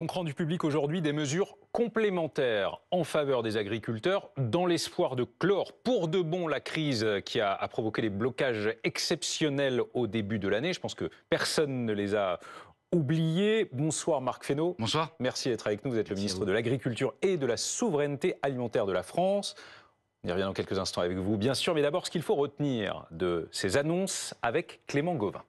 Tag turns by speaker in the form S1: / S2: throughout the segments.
S1: On prend du public aujourd'hui des mesures complémentaires en faveur des agriculteurs dans l'espoir de clore pour de bon la crise qui a, provoqué les blocages exceptionnels au début de l'année. Je pense que personne ne les a oubliés. Bonsoir Marc Fesneau. Bonsoir. Merci d'être avec nous. Vous êtes le ministre de l'Agriculture et de la Souveraineté Alimentaire de la France. On y revient dans quelques instants avec vous, bien sûr, mais d'abord ce qu'il faut retenir de ces annonces avec
S2: Clément Gauvin.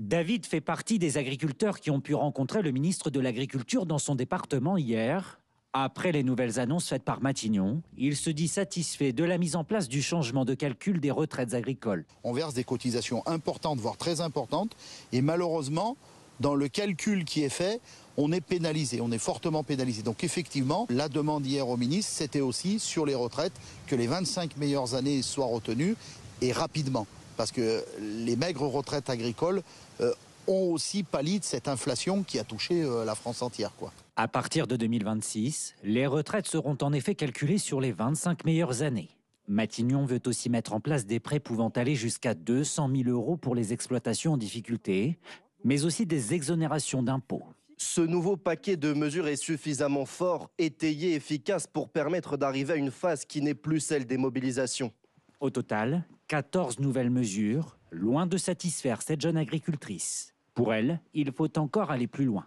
S2: David fait partie des agriculteurs qui ont pu rencontrer le ministre de l'Agriculture dans son département hier. Après les nouvelles annonces faites par Matignon, il se dit satisfait de la mise en place du changement de calcul des retraites agricoles. On verse des cotisations
S3: importantes, voire très importantes, et malheureusement, dans le calcul qui est fait, on est pénalisé, on est fortement pénalisé. Donc effectivement, la demande hier au ministre, c'était aussi sur les
S4: retraites que les 25 meilleures années soient retenues et rapidement parce que les maigres retraites agricoles euh, ont aussi pâli de cette inflation qui a touché euh, la France entière. Quoi.
S2: À partir de 2026, les retraites seront en effet calculées sur les 25 meilleures années. Matignon veut aussi mettre en place des prêts pouvant aller jusqu'à 200 000 euros pour les exploitations en difficulté, mais aussi des exonérations d'impôts.
S3: Ce nouveau paquet de mesures est suffisamment fort, étayé, efficace pour permettre d'arriver à une phase qui n'est plus celle des mobilisations.
S2: Au total, 14 nouvelles mesures, loin de satisfaire cette jeune agricultrice. Pour elle, il faut encore aller plus loin.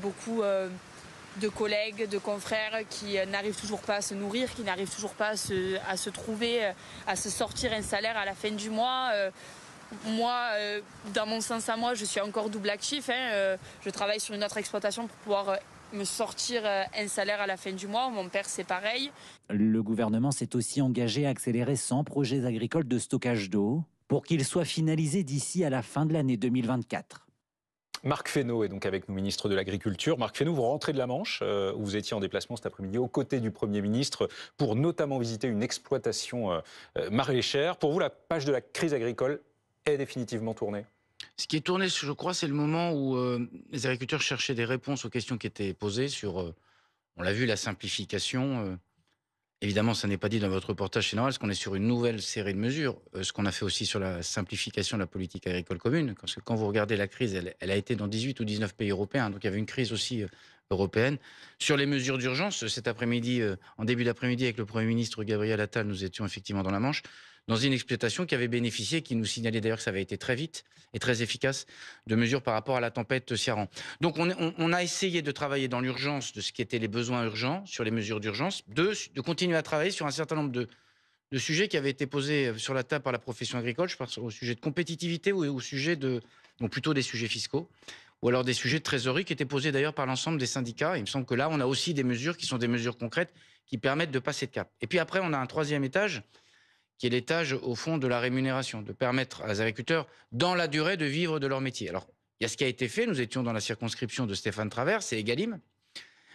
S4: Beaucoup euh, de collègues, de confrères qui euh, n'arrivent toujours pas à se nourrir, qui n'arrivent toujours pas à se, trouver, euh, à se sortir un salaire à la fin du mois. moi, dans mon sens à moi, je suis encore double actif. Hein, je travaille sur une autre exploitation pour pouvoir me sortir euh, un salaire à la fin du mois. Mon père, c'est pareil.
S2: Le gouvernement s'est aussi engagé à accélérer 100 projets agricoles de stockage d'eau pour qu'ils soient finalisés d'ici à la fin de l'année 2024.
S1: Marc Fesneau est donc avec nous, ministre de l'Agriculture. Marc Fesneau, vous rentrez de la Manche, euh, où vous étiez en déplacement cet après-midi aux côtés du Premier ministre pour notamment visiter une exploitation euh, maraîchère. Pour vous, la page de la crise agricole est
S4: définitivement tournée ce qui est tourné, je crois, c'est le moment où euh, les agriculteurs cherchaient des réponses aux questions qui étaient posées sur, euh, on l'a vu, la simplification. Euh. évidemment, ça n'est pas dit dans votre reportage général, parce qu'on est sur une nouvelle série de mesures. ce qu'on a fait aussi sur la simplification de la politique agricole commune, parce que quand vous regardez la crise, elle, elle a été dans 18 ou 19 pays européens, donc il y avait une crise aussi européenne. Sur les mesures d'urgence, cet après-midi, en début d'après-midi, avec le Premier ministre Gabriel Attal, nous étions effectivement dans la Manche dans une exploitation qui avait bénéficié, qui nous signalait d'ailleurs que ça avait été très vite et très efficace, de mesures par rapport à la tempête Ciaran. Donc on, a essayé de travailler dans l'urgence de ce qui étaient les besoins urgents, sur les mesures d'urgence, de, de continuer à travailler sur un certain nombre de, sujets qui avaient été posés sur la table par la profession agricole. Je pense au sujet de compétitivité ou au sujet de, donc plutôt des sujets fiscaux, ou alors des sujets de trésorerie qui étaient posés d'ailleurs par l'ensemble des syndicats. Il me semble que là, on a aussi des mesures qui sont des mesures concrètes qui permettent de passer de cap. Et puis après, on a un troisième étage qui est l'étage au fond de la rémunération, de permettre aux agriculteurs, dans la durée, de vivre de leur métier. Alors, il y a ce qui a été fait, nous étions dans la circonscription de Stéphane Travers, c'est Egalim,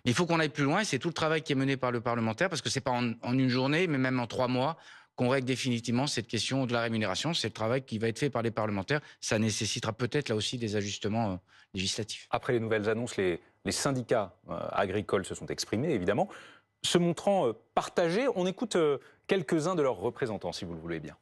S4: mais il faut qu'on aille plus loin, c'est tout le travail qui est mené par le parlementaire, parce que c'est pas en, une journée, mais même en trois mois, qu'on règle définitivement cette question de la rémunération. C'est le travail qui va être fait par les parlementaires. Ça nécessitera peut-être là aussi des ajustements euh, législatifs. Après les nouvelles annonces, les,
S1: syndicats euh, agricoles se sont exprimés, évidemment, se montrant euh, partagés. On écoute quelques-uns de leurs représentants, si vous le voulez bien.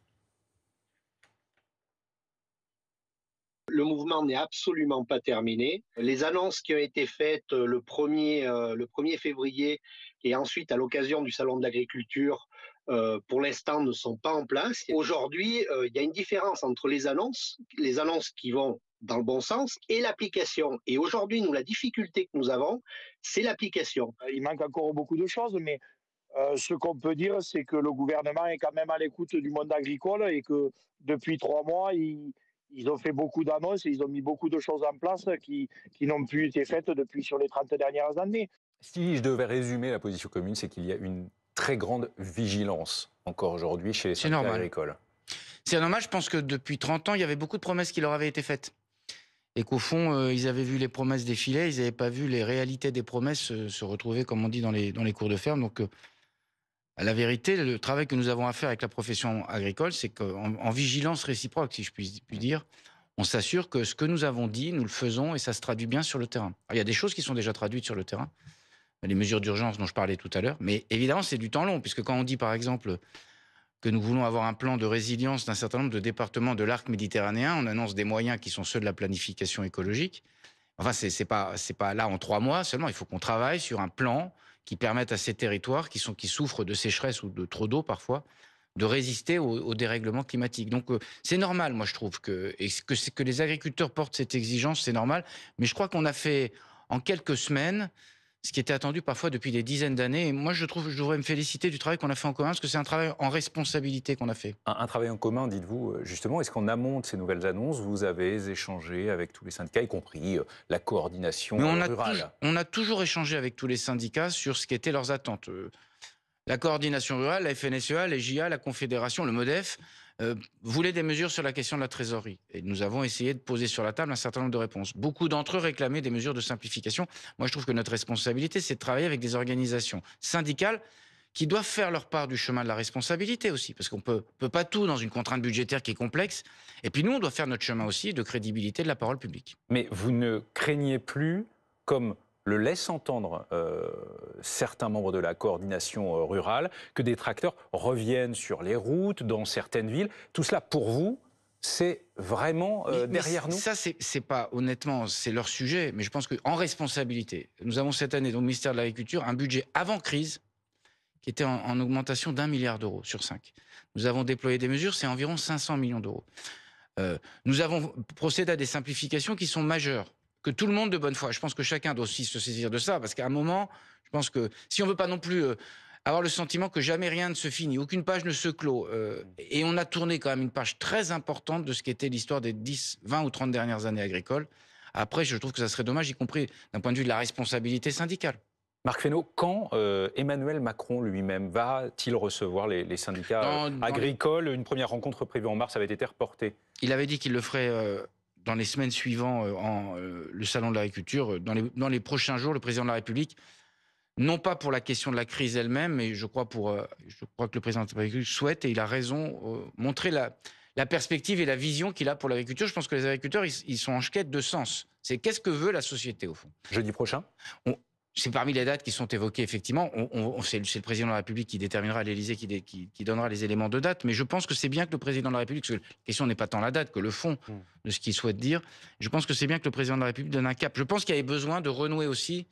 S3: Le mouvement n'est absolument pas terminé. Les annonces qui ont été faites euh, le 1er, euh, le 1er février et ensuite à l'occasion du Salon de l'agriculture, euh, pour l'instant, ne sont pas en place. Aujourd'hui, il y a une différence entre les annonces, les annonces qui vont dans le bon sens, et l'application. Et aujourd'hui, nous, la difficulté que nous avons, c'est l'application. Il manque encore beaucoup de choses, mais euh, ce qu'on peut dire, c'est
S5: que le gouvernement est quand même à l'écoute du monde agricole et que depuis trois mois, ils, ont fait beaucoup d'annonces et ils ont mis beaucoup de choses en place qui, n'ont plus été faites depuis sur les 30
S1: dernières années. Si je devais résumer la position commune, c'est qu'il y a une très grande vigilance encore aujourd'hui chez les syndicats agricoles.
S4: C'est normal, je pense que depuis 30 ans, il y avait beaucoup de promesses qui leur avaient été faites. Et qu'au fond, euh, ils avaient vu les promesses défiler, ils n'avaient pas vu les réalités des promesses euh, se retrouver, comme on dit, dans les, dans les cours de ferme. Donc, la vérité, le travail que nous avons à faire avec la profession agricole, c'est qu'en vigilance réciproque, si je puis, mm. dire, on s'assure que ce que nous avons dit, nous le faisons et ça se traduit bien sur le terrain. il y a des choses qui sont déjà traduites sur le terrain, les mesures d'urgence dont je parlais tout à l'heure, mais évidemment, c'est du temps long, puisque quand on dit, par exemple, que nous voulons avoir un plan de résilience d'un certain nombre de départements de l'arc méditerranéen, on annonce des moyens qui sont ceux de la planification écologique. Enfin, c'est pas, pas là en trois mois seulement, il faut qu'on travaille sur un plan qui permettent à ces territoires qui, sont, qui souffrent de sécheresse ou de trop d'eau parfois de résister aux dérèglements climatiques Donc euh, c'est normal, moi je trouve que que, que les agriculteurs portent cette exigence, c'est normal. Mais je crois qu'on a fait en quelques semaines ce qui était attendu parfois depuis des dizaines d'années. moi, je trouve, je devrais me féliciter du travail qu'on a fait en commun, parce que c'est un travail en responsabilité qu'on a fait.
S1: Un, travail en commun, dites-vous, euh, justement, est-ce qu'en amont de ces nouvelles annonces, vous avez échangé avec tous les syndicats, y compris euh, la coordination on rurale a On
S4: a toujours échangé avec tous les syndicats sur ce qu'étaient leurs attentes. Euh. La coordination rurale, la FNSEA, les JA, la Confédération, le MODEF, euh, voulez des mesures sur la question de la trésorerie. Et nous avons essayé de poser sur la table un certain nombre de réponses. Beaucoup d'entre eux réclamaient des mesures de simplification. Moi, je trouve que notre responsabilité, c'est de travailler avec des organisations syndicales qui doivent faire leur part du chemin de la responsabilité aussi, parce qu'on peut, peut pas tout dans une contrainte budgétaire qui est complexe. Et puis nous, on doit faire notre chemin aussi de crédibilité de la parole publique. Mais vous ne craignez plus,
S1: comme le laissent entendre euh, certains membres de la coordination euh, rurale, que des tracteurs
S4: reviennent sur les routes, dans certaines villes. Tout cela, pour vous, c'est vraiment euh, derrière nous Ça, c'est pas, honnêtement, c'est leur sujet, mais je pense que qu'en responsabilité, nous avons cette année, donc le ministère de l'Agriculture, un budget avant crise qui était en, augmentation d'un milliard d'euros sur cinq. Nous avons déployé des mesures, c'est environ 500 millions d'euros. nous avons procédé à des simplifications qui sont majeures que tout le monde de bonne foi. Je pense que chacun doit aussi se saisir de ça, parce qu'à un moment, je pense que si on ne veut pas non plus euh, avoir le sentiment que jamais rien ne se finit, aucune page ne se clôt, euh, et on a tourné quand même une page très importante de ce qu'était l'histoire des 10, 20 ou 30 dernières années agricoles. Après, je trouve que ça serait dommage, y compris d'un point de vue de la responsabilité syndicale. Marc Fesneau, quand euh, Emmanuel Macron lui-même va-t-il recevoir
S1: les, syndicats agricoles Une première rencontre prévue en mars avait été reportée.
S4: Il avait dit qu'il le ferait dans les semaines suivantes euh, en, euh, le salon de l'agriculture, euh, dans les, prochains jours, le président de la République non pas pour la question de la crise elle-même, mais je crois, pour, je crois que le président de la République souhaite, et il a raison, montrer la, perspective et la vision qu'il a pour l'agriculture. Je pense que les agriculteurs, ils, sont en quête de sens. C'est qu'est-ce que veut la société, au fond Jeudi prochain c'est parmi les dates qui sont évoquées, effectivement. c'est le président de la République qui déterminera à l'Élysée, qui, donnera les éléments de date. Mais je pense que c'est bien que le président de la République, parce que la question n'est pas tant la date que le fond hmm. de ce qu'il souhaite dire, je pense que c'est bien que le président de la République donne un cap. Je pense qu'il y avait besoin de renouer aussi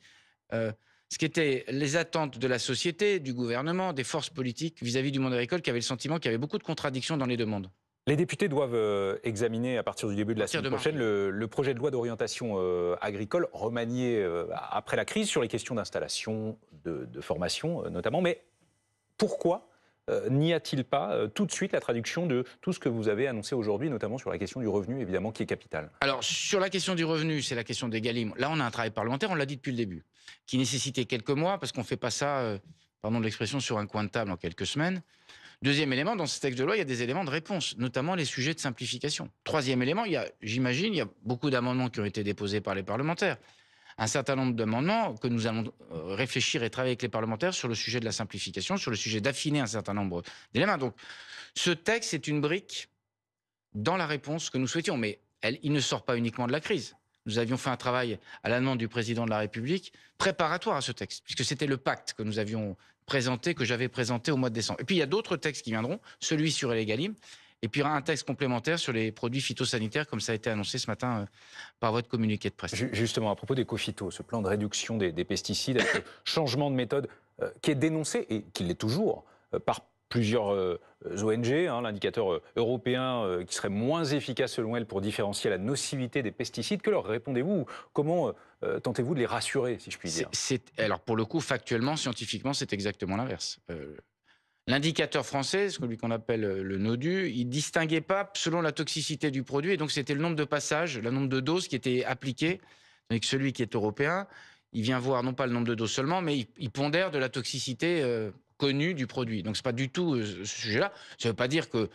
S4: ce euh, ce qu'étaient les attentes de la société, du gouvernement, des forces politiques vis à -vis du monde agricole, qui avait le sentiment qu'il y avait beaucoup de contradictions dans les demandes.
S1: Les députés doivent euh, examiner à partir du début de la semaine prochaine le, projet de loi d'orientation euh, agricole remanié euh, après la crise sur les questions d'installation, de, formation notamment. Mais pourquoi n'y a-t-il pas tout de suite la traduction de tout ce que vous avez annoncé aujourd'hui, notamment sur la question du revenu, évidemment, qui est capital
S4: Alors, sur la question du revenu, c'est la question des galim. Là, on a un travail parlementaire, on l'a dit depuis le début, qui nécessitait quelques mois, parce qu'on ne fait pas ça, pardon de l'expression, sur un coin de table en quelques semaines. Deuxième élément, dans ce texte de loi, il y a des éléments de réponse, notamment les sujets de simplification. Troisième élément, il y a, j'imagine, il y a beaucoup d'amendements qui ont été déposés par les parlementaires. Un certain nombre d'amendements que nous allons euh, réfléchir et travailler avec les parlementaires sur le sujet de la simplification, sur le sujet d'affiner un certain nombre d'éléments. Donc, ce texte est une brique dans la réponse que nous souhaitions, mais il ne sort pas uniquement de la crise. Nous avions fait un travail à la demande du président de la République préparatoire à ce texte, puisque c'était le pacte que nous avions présenté, que j'avais présenté au mois de décembre. Et puis il y a d'autres textes qui viendront, celui sur l'égalim, et puis il y aura un texte complémentaire sur les produits phytosanitaires, comme ça a été annoncé ce matin euh, par votre communiqué de presse. Justement, à propos des cofitos ce plan de réduction des,
S1: pesticides, ce changement de méthode euh, qui est dénoncé, et qui l'est toujours, euh, par plusieurs euh, ONG, hein, l'indicateur euh, européen euh, qui serait moins efficace selon elle pour différencier la nocivité des pesticides. Que leur répondez-vous Comment tentez-vous de les rassurer, si je puis
S4: dire Alors pour le coup, factuellement, scientifiquement, c'est exactement l'inverse. L'indicateur français, celui qu'on appelle le NODU, il distinguait pas selon la toxicité du produit, et donc c'était le nombre de passages, le nombre de doses qui étaient appliquées. Avec celui qui est européen, il vient voir non pas le nombre de doses seulement, mais il, pondère de la toxicité connu du produit. Donc, ce n'est pas du tout euh, ce sujet-là. Ça ne veut pas dire que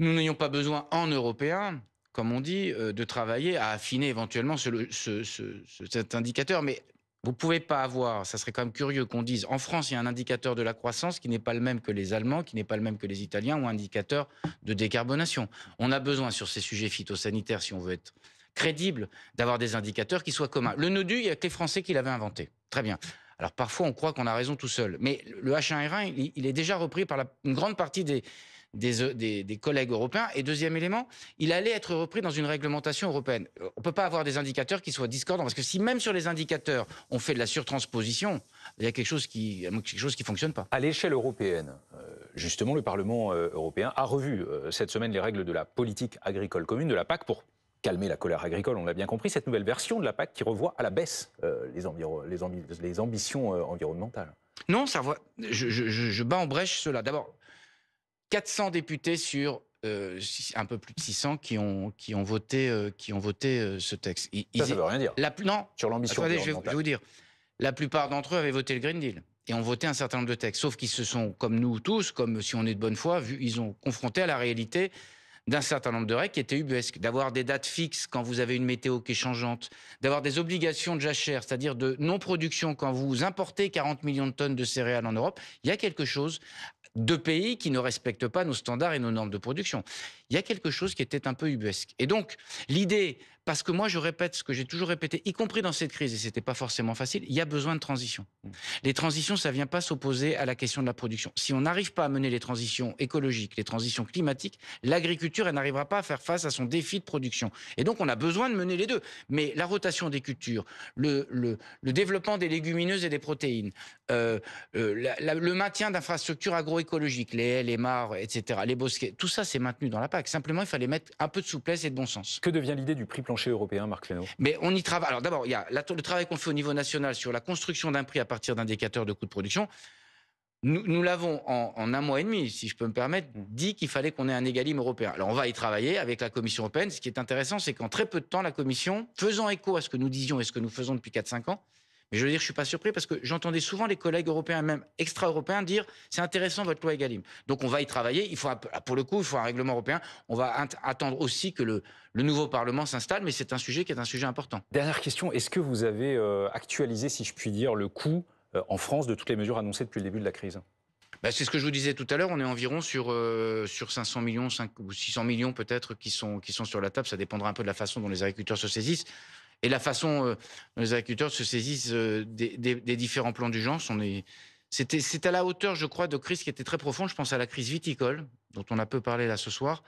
S4: nous n'ayons pas besoin, en Européens, comme on dit, euh, de travailler à affiner éventuellement cet indicateur. Mais vous ne pouvez pas avoir, ça serait quand même curieux qu'on dise, en France, il y a un indicateur de la croissance qui n'est pas le même que les Allemands, qui n'est pas le même que les Italiens, ou un indicateur de décarbonation. On a besoin sur ces sujets phytosanitaires, si on veut être crédible, d'avoir des indicateurs qui soient communs. Le NODU, il n'y a que les Français qui l'avaient inventé. Très bien. Alors parfois, on croit qu'on a raison tout seul. Mais le h 1 r 1 il, est déjà repris par une grande partie euh, des, des, collègues européens. Et deuxième élément, il allait être repris dans une réglementation européenne. Euh, on ne peut pas avoir des indicateurs qui soient discordants. Parce que si même sur les indicateurs, on fait de la surtransposition, il y a quelque chose qui quelque fonctionne pas. À l'échelle européenne,
S1: euh, justement, le Parlement européen a revu cette semaine les règles de la politique agricole commune, de la PAC, pour calmer la colère agricole, on l'a bien compris, cette nouvelle version de la PAC qui revoit à la baisse euh, les, les, ambitions euh, environnementales
S4: Non, ça je, bats en brèche cela. D'abord, 400 députés sur euh, un peu plus de 600 qui ont, qui ont voté, qui ont voté ce texte. Ils, ça, ne veut rien dire. La, non. Sur l'ambition environnementale. Je vais, vous dire. La plupart d'entre eux avaient voté le Green Deal et ont voté un certain nombre de textes. Sauf qu'ils se sont, comme nous tous, comme si on est de bonne foi, vu, ils ont confronté à la réalité d'un certain nombre de règles qui étaient ubuesques. D'avoir des dates fixes quand vous avez une météo qui est changeante, d'avoir des obligations de jachère, c'est-à-dire de non-production quand vous importez 40 millions de tonnes de céréales en Europe, il y a quelque chose de pays qui ne respectent pas nos standards et nos normes de production. Il y a quelque chose qui était un peu ubuesque. Et donc, l'idée parce que moi, je répète ce que j'ai toujours répété, y compris dans cette crise, et c'était pas forcément facile, il y a besoin de transition. Mmh. Les transitions, ça vient pas s'opposer à la question de la production. Si on n'arrive pas à mener les transitions écologiques, les transitions climatiques, l'agriculture, elle n'arrivera pas à faire face à son défi de production. Et donc, on a besoin de mener les deux. Mais la rotation des cultures, le, le, développement des légumineuses et des protéines, euh, euh, le maintien d'infrastructures agroécologiques, les haies, les mares, etc., les bosquets, tout ça, c'est maintenu dans la PAC. Simplement, il fallait mettre un peu de souplesse et de bon sens. Que devient l'idée du prix plan? européen, Marc Mais on y travaille. Alors d'abord, il y a le travail qu'on fait au niveau national sur la construction d'un prix à partir d'indicateurs de coûts de production. Nous, l'avons en, un mois et demi, si je peux me permettre, mm. dit qu'il fallait qu'on ait un égalisme européen. Alors on va y travailler avec la Commission européenne. Ce qui est intéressant, c'est qu'en très peu de temps, la Commission, faisant écho à ce que nous disions et ce que nous faisons depuis 4-5 ans, mais je veux dire, je suis pas surpris parce que j'entendais souvent les collègues européens, même extra-européens, dire c'est intéressant votre loi Egalim. Donc on va y travailler. Il faut, ah, pour le coup, il faut un règlement européen. On va attendre aussi que le, nouveau Parlement s'installe, mais c'est un sujet qui est un sujet important.
S1: Dernière question est-ce que vous avez euh, actualisé, si je puis dire, le coût euh, en France de toutes les mesures annoncées depuis le début de la crise
S4: bah, c'est ce que je vous disais tout à l'heure, on est environ sur, euh, sur 500 millions 5, ou 600 millions peut-être qui sont, qui sont sur la table, ça dépendra un peu de la façon dont les agriculteurs se saisissent et la façon dont euh, les agriculteurs se saisissent euh, des, différents plans d'urgence, c'est à la hauteur, je crois, de crises qui étaient très profondes. Je pense à la crise viticole, dont on a peu parlé là ce soir.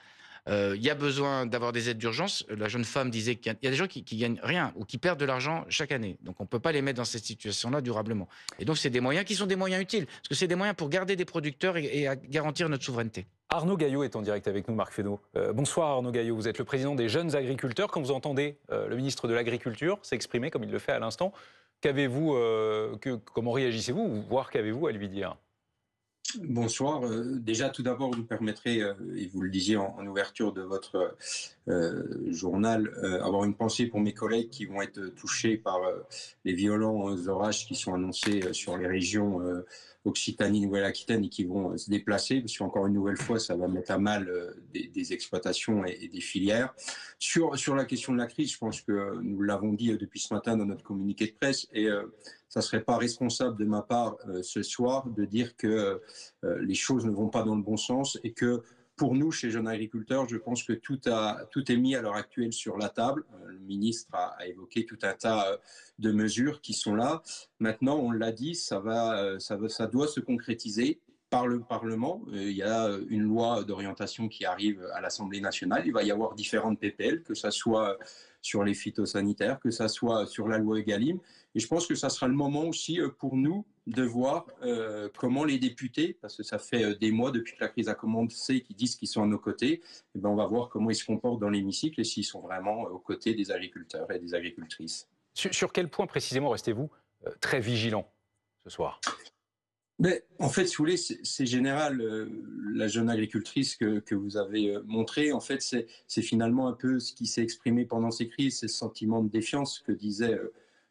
S4: Euh, il y a besoin d'avoir des aides d'urgence. La jeune femme disait qu'il y a des gens qui, qui gagnent rien ou qui perdent de l'argent chaque année. Donc on ne peut pas les mettre dans cette situation-là durablement. Et donc c'est des moyens qui sont des moyens utiles, parce que c'est des moyens pour garder des producteurs et, garantir notre souveraineté. Arnaud Gaillot est en direct avec nous, Marc Fedot. Euh, bonsoir Arnaud Gaillot, vous êtes le président des jeunes
S1: agriculteurs. Quand vous entendez euh, le ministre de l'Agriculture s'exprimer comme il le fait à l'instant, euh, comment réagissez-vous, voire qu'avez-vous à lui dire
S5: Bonsoir. Déjà, tout d'abord, vous me et vous le disiez en, ouverture de votre journal, avoir une pensée pour mes collègues qui vont être touchés par les violents orages qui sont annoncés sur les régions Occitanie, Nouvelle-Aquitaine et qui vont euh, se déplacer, parce qu'encore une nouvelle fois, ça va mettre à mal euh, des, exploitations et, des filières. Sur, sur la question de la crise, je pense que euh, nous l'avons dit depuis ce matin dans notre communiqué de presse, et ça ne serait pas responsable de ma part ce soir de dire que les choses ne vont pas dans le bon sens et que pour nous, chez Jeunes Agriculteurs, je pense que tout, a, tout est mis à l'heure actuelle sur la table. Euh, le ministre a, évoqué tout un tas euh, de mesures qui sont là. Maintenant, on l'a dit, ça, va, euh, ça, ça doit se concrétiser par le Parlement. Il y a une loi d'orientation qui arrive à l'Assemblée nationale. Il va y avoir différentes PPL, que ce soit sur les phytosanitaires, que ça soit sur la loi Egalim. Et je pense que ça sera le moment aussi pour nous de voir euh, comment les députés, parce que ça fait euh, des mois depuis que la crise a commencé, qui disent qu'ils sont à nos côtés, et eh ben on va voir comment ils se comportent dans l'hémicycle et s'ils sont vraiment euh, aux côtés des agriculteurs et des agricultrices. Sur, quel point précisément restez-vous très vigilant ce soir mais, ben, en fait, si vous voulez, c'est général. la jeune agricultrice que, vous avez montrée, en fait, c'est finalement un peu ce qui s'est exprimé pendant ces crises, c'est ce sentiment de défiance que disait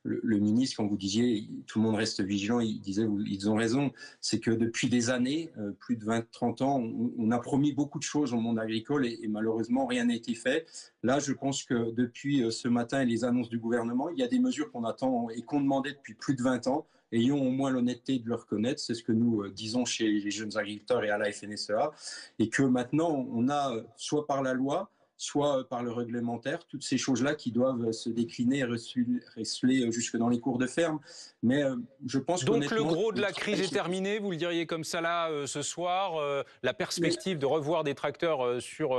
S5: le, ministre, quand vous disiez tout le monde reste vigilant, il disait ils ont raison. C'est que depuis des années, euh, plus de 20-30 ans, on, a promis beaucoup de choses au monde agricole et, malheureusement rien n'a été fait. Là, je pense que depuis euh, ce matin et les annonces du gouvernement, il y a des mesures qu'on attend et qu'on demandait depuis plus de 20 ans. Ayons au moins l'honnêteté de le reconnaître, c'est ce que nous euh, disons chez les jeunes agriculteurs et à la FNSEA, et que maintenant on a, soit par la loi, soit par le réglementaire, toutes ces choses-là qui doivent se décliner et receler jusque dans les cours de ferme. Mais euh, je pense Donc le gros de la crise est terminé,
S1: vous le diriez comme ça là euh, ce soir. Euh, la perspective de revoir des tracteurs sur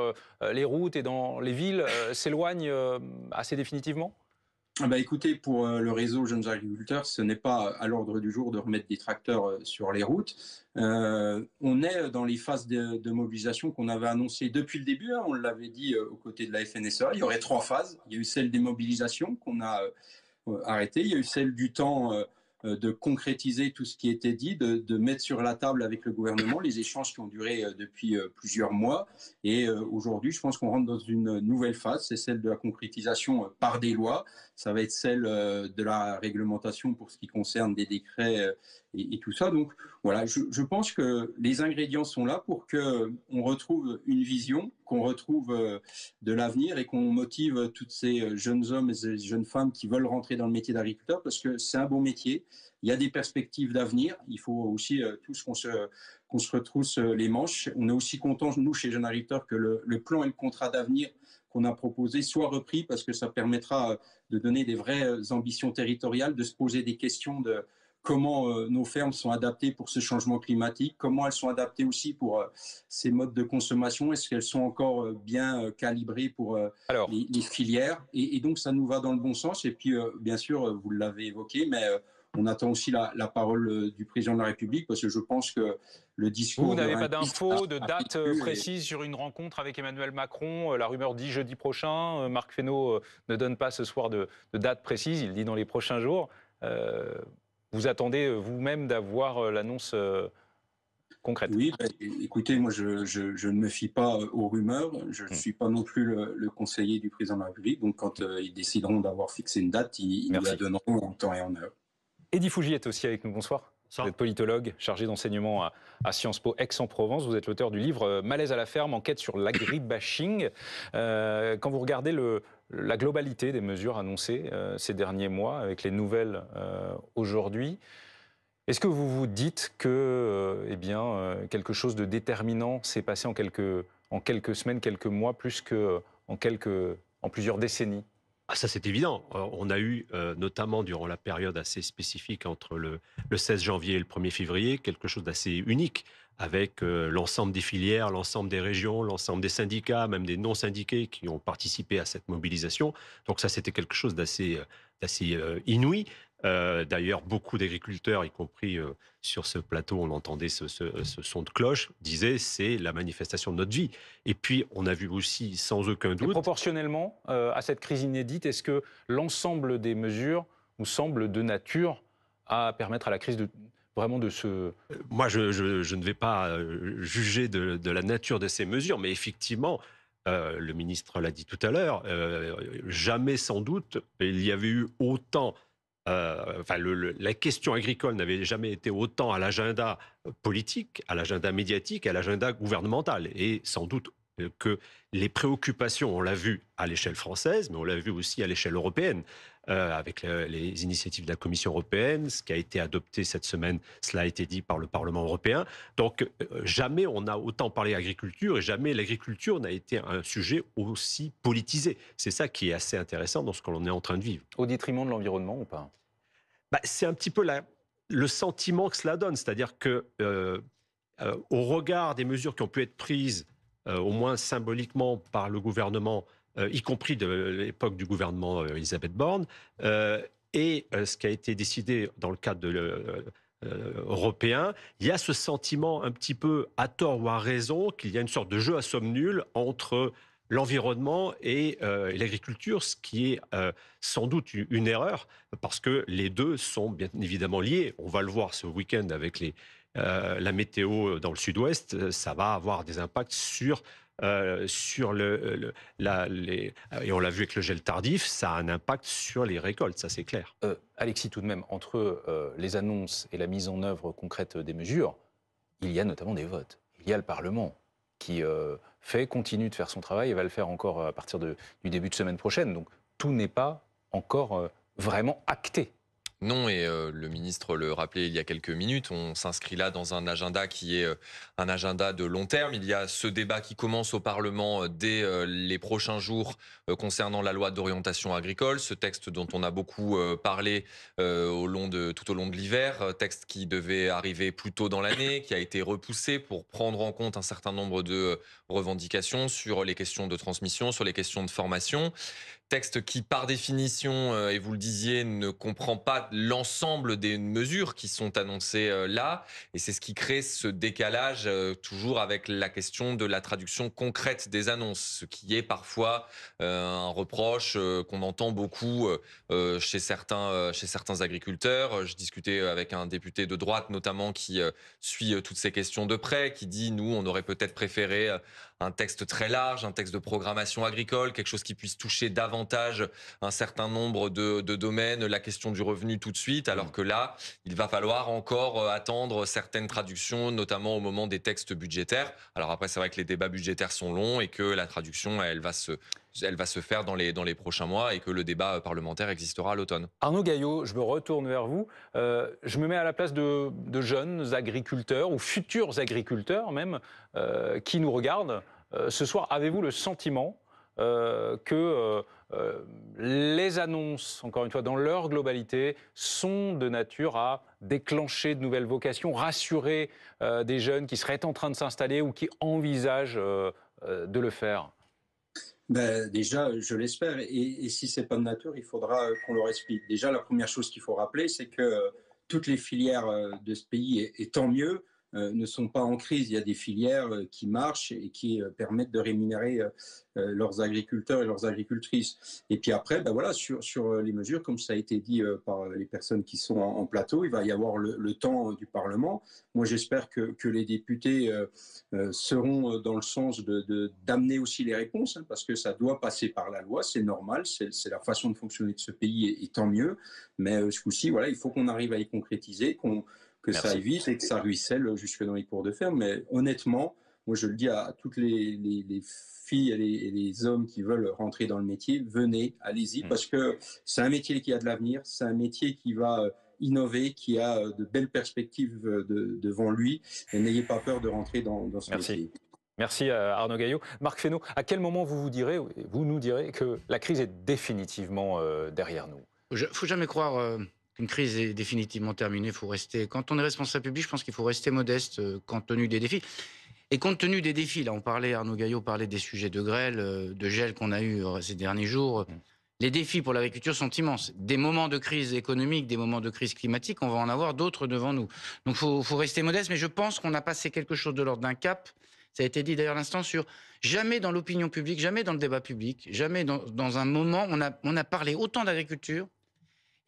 S1: les routes et dans les villes s'éloigne assez définitivement
S5: ah bah, écoutez, pour euh, le réseau Jeunes Agriculteurs, ce n'est pas euh, à l'ordre du jour de remettre des tracteurs euh, sur les routes. on est dans les phases de, mobilisation qu'on avait annoncées depuis le début. Hein. on l'avait dit aux côtés de la FNSEA. Il y aurait trois phases. Il y a eu celle des mobilisations qu'on a arrêtées. Il y a eu celle du temps euh, de concrétiser tout ce qui était dit, de, mettre sur la table avec le gouvernement les échanges qui ont duré euh, depuis euh, plusieurs mois. Et aujourd'hui, je pense qu'on rentre dans une nouvelle phase, c'est celle de la concrétisation par des lois. Ça va être celle de la réglementation pour ce qui concerne des décrets et, tout ça. Donc voilà, je, pense que les ingrédients sont là pour que on retrouve une vision, qu'on retrouve euh, de l'avenir et qu'on motive toutes ces euh, jeunes hommes et ces jeunes femmes qui veulent rentrer dans le métier d'agriculteur parce que c'est un bon métier. Il y a des perspectives d'avenir. Il faut aussi euh, tous qu'on se qu'on se retrousse les manches. On est aussi content nous chez Jeunes Agriculteurs que le, le plan et le contrat d'avenir qu'on a proposé soit repris parce que ça permettra de donner des vraies ambitions territoriales, de se poser des questions de comment euh, nos fermes sont adaptées pour ce changement climatique, comment elles sont adaptées aussi pour euh, ces modes de consommation, est-ce qu'elles sont encore euh, bien calibrées pour les, filières. Et, donc ça nous va dans le bon sens. Et puis, bien sûr, vous l'avez évoqué, mais on attend aussi la, parole du président de la République parce que je pense que le discours. Vous n'avez pas d'infos, de date précise
S1: sur une rencontre avec Emmanuel Macron. La rumeur dit jeudi prochain. Marc Fesneau ne donne pas ce soir de, de date précise. Il dit dans les prochains jours vous attendez euh, vous-même d'avoir euh, l'annonce euh, concrète Oui, bah, écoutez,
S5: moi je, ne me fie pas aux rumeurs, je ne hmm. suis pas non plus le, conseiller du président de la
S1: République, donc quand ils décideront d'avoir fixé une date, ils, nous la donneront en temps et en heure. Eddie Fougy est aussi avec nous, bonsoir. Vous êtes politologue, chargé d'enseignement à, Sciences Po Aix-en-Provence. Vous êtes l'auteur du livre Malaise à la ferme, enquête sur l'agribashing. Euh, quand vous regardez le, la globalité des mesures annoncées euh, ces derniers mois, avec les nouvelles euh, aujourd'hui. Est-ce que vous vous dites que euh, eh bien, quelque chose de déterminant s'est passé en quelques, en quelques semaines, quelques mois, plus qu'en en en plusieurs
S3: décennies ah, ça, c'est évident. Euh, on a eu, euh, notamment durant la période assez spécifique entre le, 16 janvier et le 1er février, quelque chose d'assez unique avec euh, l'ensemble des filières, l'ensemble des régions, l'ensemble des syndicats, même des non-syndiqués qui ont participé à cette mobilisation. Donc ça, c'était quelque chose d'assez inouï. Euh, d'ailleurs, beaucoup d'agriculteurs, y compris euh, sur ce plateau, on entendait ce, son de cloche, disaient c'est la manifestation de notre vie. Et puis, on a vu aussi, sans aucun doute.
S1: proportionnellement euh, à cette crise inédite, est-ce que l'ensemble des mesures nous semble de nature
S3: à permettre à la crise de, vraiment de se... Moi, je, ne vais pas juger de, la nature de ces mesures, mais effectivement, le ministre l'a dit tout à l'heure, jamais sans doute il y avait eu autant euh, enfin, la question agricole n'avait jamais été autant à l'agenda politique, à l'agenda médiatique, à l'agenda gouvernemental, et sans doute que les préoccupations, on l'a vu à l'échelle française, mais on l'a vu aussi à l'échelle européenne, euh, avec les initiatives de la Commission européenne, ce qui a été adopté cette semaine, cela a été dit par le Parlement européen. Donc euh, jamais on a autant parlé agriculture et jamais l'agriculture n'a été un sujet aussi politisé. C'est ça qui est assez intéressant dans ce que l'on est en train de vivre. Au détriment de l'environnement ou pas bah, C'est un petit peu le sentiment que cela donne, c'est-à-dire que euh, au regard des mesures qui ont pu être prises euh, au moins symboliquement par le gouvernement, euh, y compris de l'époque du gouvernement euh, Elisabeth Borne, et ce qui a été décidé dans le cadre européen, il y a ce sentiment un petit peu à tort ou à raison qu'il y a une sorte de jeu à somme nulle entre l'environnement et, l'agriculture, ce qui est sans doute une, erreur, parce que les deux sont bien évidemment liés. On va le voir ce week-end avec les, euh, la météo dans le sud-ouest, euh, ça va avoir des impacts sur euh, sur le, les, et on l'a vu avec le gel tardif, ça a un impact sur les récoltes, ça c'est clair. Alexis, tout de même, entre
S1: les annonces et la mise en œuvre concrète des mesures, il y a notamment des votes. Il y a le Parlement qui fait, continue de faire son travail et va le faire encore à partir du début de semaine prochaine. Donc tout n'est pas encore vraiment acté.
S6: Non, et euh, le ministre le rappelait il y a quelques minutes, on s'inscrit là dans un agenda qui est euh, un agenda de long terme. Il y a ce débat qui commence au Parlement euh, dès les prochains jours concernant la loi d'orientation agricole, ce texte dont on a beaucoup parlé au long de, tout au long de l'hiver, texte qui devait arriver plus tôt dans l'année, qui a été repoussé pour prendre en compte un certain nombre de revendications sur les questions de transmission, sur les questions de formation. Texte qui, par définition, euh, et vous le disiez, ne comprend pas l'ensemble des mesures qui sont annoncées euh, là. Et c'est ce qui crée ce décalage, euh, toujours avec la question de la traduction concrète des annonces, ce qui est parfois un reproche qu'on entend beaucoup chez certains, chez certains agriculteurs. Je discutais avec un député de droite, notamment, qui suit toutes ces questions de près, qui dit, nous, on aurait peut-être préféré un texte très large, un texte de programmation agricole, quelque chose qui puisse toucher davantage un certain nombre de, domaines, la question du revenu tout de suite, alors mm. que là, il va falloir encore euh, attendre certaines traductions, notamment au moment des textes budgétaires. Alors après, c'est vrai que les débats budgétaires sont longs et que la traduction, elle va se elle va se faire dans les, prochains mois et que le débat euh, parlementaire existera à l'automne.
S1: Arnaud Gaillot, je me retourne vers vous. Euh, je me mets à la place de, jeunes agriculteurs ou futurs agriculteurs même euh, qui nous regardent. ce soir, avez-vous le sentiment que les annonces, encore une fois, dans leur globalité, sont de nature à déclencher de nouvelles vocations, rassurer des jeunes qui seraient en train de s'installer ou qui envisagent de le faire
S5: ben, Déjà, je l'espère. Et, si si c'est pas de nature, il faudra euh, qu'on le respire. Déjà, la première chose qu'il faut rappeler, c'est que euh, toutes les filières euh, de ce pays, et tant mieux, euh, ne sont pas en crise. Il y a des filières euh, qui marchent et qui euh, permettent de rémunérer leurs agriculteurs et leurs agricultrices. Et puis après, ben voilà, sur, sur les mesures, comme ça a été dit par les personnes qui sont en, plateau, il va y avoir le, temps du Parlement. Moi, j'espère que, que, les députés seront dans le sens de, d'amener aussi les réponses, hein, parce que ça doit passer par la loi, c'est normal, c'est, la façon de fonctionner de ce pays, et, tant mieux. Mais ce coup-ci, voilà, il faut qu'on arrive à y concrétiser, qu'on que ça aille et que ça ruisselle jusque dans les cours de ferme. Mais honnêtement, moi je le dis à toutes les, filles et les, hommes qui veulent rentrer dans le métier, venez, allez-y, mm. parce que c'est un métier qui a de l'avenir, c'est un métier qui va euh, innover, qui a euh, de belles perspectives euh, devant lui. Et n'ayez pas peur de rentrer dans, ce Merci. métier.
S1: Merci Arnaud Gaillot. Marc Fesneau, à quel moment vous vous direz, vous nous direz que la crise est définitivement derrière nous
S4: Il ne faut jamais croire une crise est définitivement terminée. Faut rester. Quand on est responsable public, je pense qu'il faut rester modeste euh, compte tenu des défis. Et compte tenu des défis, là, on parlait, Arnaud Gaillot parlait des sujets de grêle, euh, de gel qu'on a eu euh, ces derniers jours. Mmh. Les défis pour l'agriculture sont immenses. Des moments de crise économique, des moments de crise climatique, on va en avoir d'autres devant nous. Donc il faut, rester modeste, mais je pense qu'on a passé quelque chose de l'ordre d'un cap. Ça a été dit d'ailleurs l'instant sur jamais dans l'opinion publique, jamais dans le débat public, jamais dans, un moment on on a parlé autant d'agriculture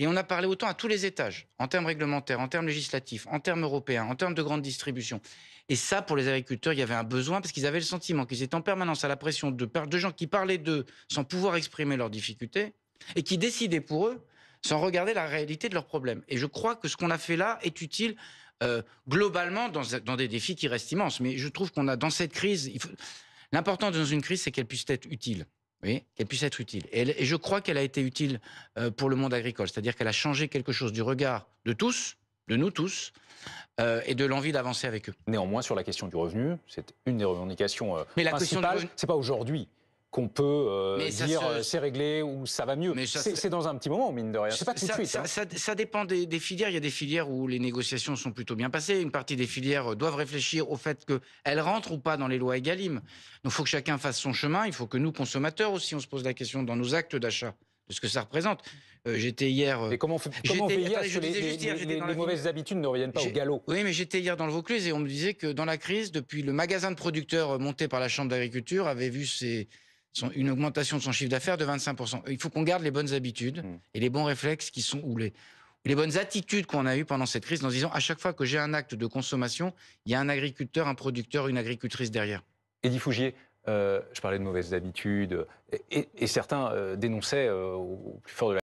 S4: et on a parlé autant à tous les étages, en termes réglementaires, en termes législatifs, en termes européens, en termes de grande distribution. Et ça, pour les agriculteurs, il y avait un besoin parce qu'ils avaient le sentiment qu'ils étaient en permanence à la pression de, gens qui parlaient d'eux sans pouvoir exprimer leurs difficultés et qui décidaient pour eux sans regarder la réalité de leurs problèmes. Et je crois que ce qu'on a fait là est utile euh, globalement dans, dans, des défis qui restent immenses. Mais je trouve qu'on a dans cette crise, l'important dans une crise, c'est qu'elle puisse être utile oui, qu'elle puisse être utile. Et, je crois qu'elle a été utile euh, pour le monde agricole, c'est-à-dire qu'elle a changé quelque chose du regard de tous, de nous tous, euh, et de l'envie d'avancer avec eux. Néanmoins, sur la question du revenu, c'est une
S1: des revendications euh, Mais la principales. Question du C'est pas aujourd'hui qu'on peut euh, dire euh, c'est réglé ou ça va mieux. C'est dans un petit moment, mine de rien. C'est pas tout ça, de suite. Ça,
S4: hein. dépend des, filières. Il y a des filières où les négociations sont plutôt bien passées. Une partie des filières euh, doivent réfléchir au fait qu'elles rentrent ou pas dans les lois EGalim. Donc il faut que chacun fasse son chemin. Il faut que nous, consommateurs aussi, on se pose la question dans nos actes d'achat de ce que ça représente. j'étais hier. Mais comment, on veiller les, mauvaises habitudes ne reviennent pas au galop Oui, mais j'étais hier dans le Vaucluse et on me disait que dans la crise, depuis le magasin de producteurs monté par la Chambre d'agriculture, avait vu ses une augmentation de son chiffre d'affaires de 25%. Il faut qu'on garde les bonnes habitudes hmm. et les bons réflexes qui sont ou les, bonnes attitudes qu'on a eues pendant cette crise en disant à chaque fois que j'ai un acte de consommation, il y a un agriculteur, un producteur, une agricultrice derrière.
S1: Edith Fougier, euh, je parlais de mauvaises habitudes et, certains euh, dénonçaient euh, au plus fort de la